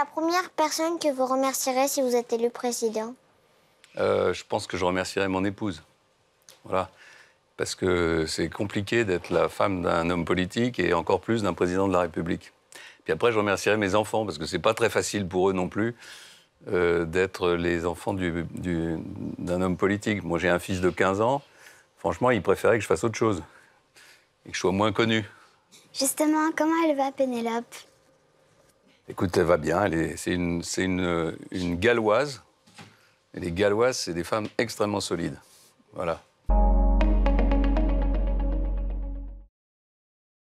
la première personne que vous remercierez si vous êtes élu président euh, Je pense que je remercierai mon épouse. Voilà. Parce que c'est compliqué d'être la femme d'un homme politique et encore plus d'un président de la République. Puis après, je remercierai mes enfants, parce que c'est pas très facile pour eux non plus euh, d'être les enfants d'un homme politique. Moi, j'ai un fils de 15 ans. Franchement, il préférait que je fasse autre chose et que je sois moins connu. Justement, comment elle va, Pénélope Écoute, elle va bien. C'est une, galloise. Et les galloises, c'est des femmes extrêmement solides. Voilà.